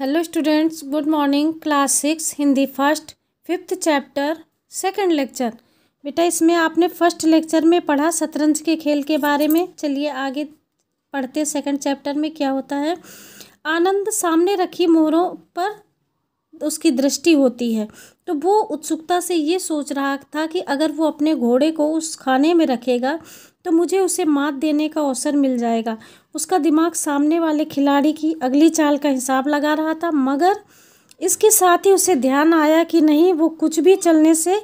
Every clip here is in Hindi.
hello students good morning class six Hindi first fifth chapter second lecture बेटा इसमें आपने फर्स्ट लेक्चर में पढ़ा शतरंज के खेल के बारे में चलिए आगे पढ़ते सेकंड चैप्टर में क्या होता है आनंद सामने रखी मोहरों पर उसकी दृष्टि होती है तो वो उत्सुकता से ये सोच रहा था कि अगर वो अपने घोड़े को उस खाने में रखेगा तो मुझे उसे मात देने का अवसर मिल जाएगा उसका दिमाग सामने वाले खिलाड़ी की अगली चाल का हिसाब लगा रहा था मगर इसके साथ ही उसे ध्यान आया कि नहीं वो कुछ भी चलने से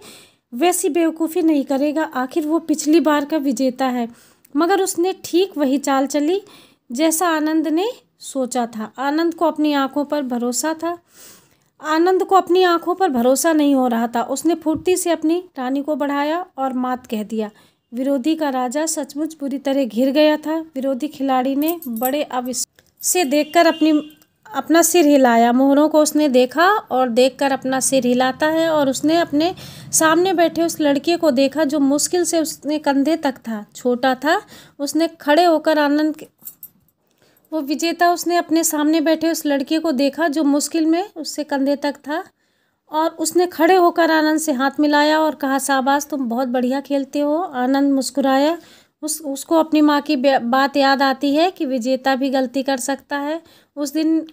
वैसी बेवकूफ़ी नहीं करेगा आखिर वो पिछली बार का विजेता है मगर उसने ठीक वही चाल चली जैसा आनंद ने सोचा था आनंद को अपनी आंखों पर भरोसा था आनंद को अपनी आंखों पर भरोसा नहीं हो रहा था उसने फुर्ती से अपनी रानी को बढ़ाया और मात कह दिया विरोधी का राजा सचमुच बुरी तरह घिर गया था विरोधी खिलाड़ी ने बड़े अविश से देखकर अपनी अपना सिर हिलाया मोहरों को उसने देखा और देखकर अपना सिर हिलाता है और उसने अपने सामने बैठे उस लड़के को देखा जो मुश्किल से उसने कंधे तक था छोटा था उसने खड़े होकर आनंद वो विजेता उसने अपने सामने बैठे उस लड़के को देखा जो मुश्किल में उससे कंधे तक था और उसने खड़े होकर आनंद से हाथ मिलाया और कहा शाबाश तुम बहुत बढ़िया खेलते हो आनंद मुस्कुराया उस उसको अपनी माँ की बात याद आती है कि विजेता भी गलती कर सकता है उस दिन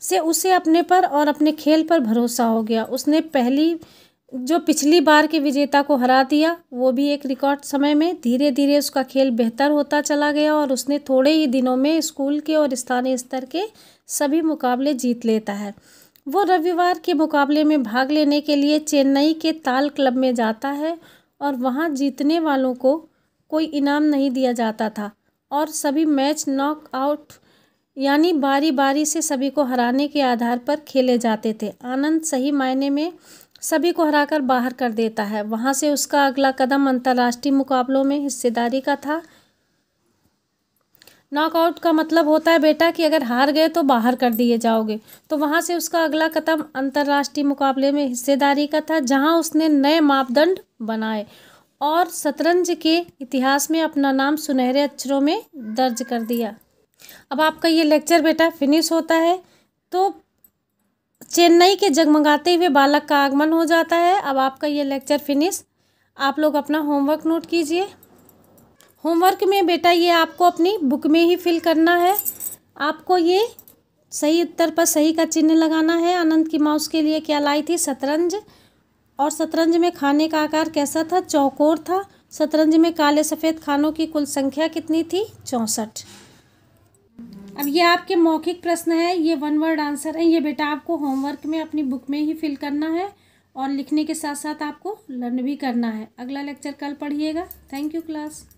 से उसे अपने पर और अपने खेल पर भरोसा हो गया उसने पहली जो पिछली बार के विजेता को हरा दिया वो भी एक रिकॉर्ड समय में धीरे धीरे उसका खेल बेहतर होता चला गया और उसने थोड़े ही दिनों में स्कूल के और स्थानीय स्तर के सभी मुकाबले जीत लेता है वो रविवार के मुकाबले में भाग लेने के लिए चेन्नई के ताल क्लब में जाता है और वहाँ जीतने वालों को कोई इनाम नहीं दिया जाता था और सभी मैच नॉक यानी बारी बारी से सभी को हराने के आधार पर खेले जाते थे आनंद सही मायने में सभी को हराकर बाहर कर देता है वहाँ से उसका अगला कदम अंतर्राष्ट्रीय मुकाबलों में हिस्सेदारी का था नॉकआउट का मतलब होता है बेटा कि अगर हार गए तो बाहर कर दिए जाओगे तो वहाँ से उसका अगला कदम अंतर्राष्ट्रीय मुकाबले में हिस्सेदारी का था जहाँ उसने नए मापदंड बनाए और शतरंज के इतिहास में अपना नाम सुनहरे अक्षरों में दर्ज कर दिया अब आपका ये लेक्चर बेटा फिनिश होता है तो चेन्नई के जगमगाते हुए बालक का आगमन हो जाता है अब आपका ये लेक्चर फिनिश आप लोग अपना होमवर्क नोट कीजिए होमवर्क में बेटा ये आपको अपनी बुक में ही फिल करना है आपको ये सही उत्तर पर सही का चिन्ह लगाना है अनंत की माँ उसके लिए क्या लाई थी शतरंज और शतरंज में खाने का आकार कैसा था चौकोर था शतरंज में काले सफ़ेद खानों की कुल संख्या कितनी थी चौंसठ अब ये आपके मौखिक प्रश्न है ये वन वर्ड आंसर है ये बेटा आपको होमवर्क में अपनी बुक में ही फिल करना है और लिखने के साथ साथ आपको लर्न भी करना है अगला लेक्चर कल पढ़िएगा थैंक यू क्लास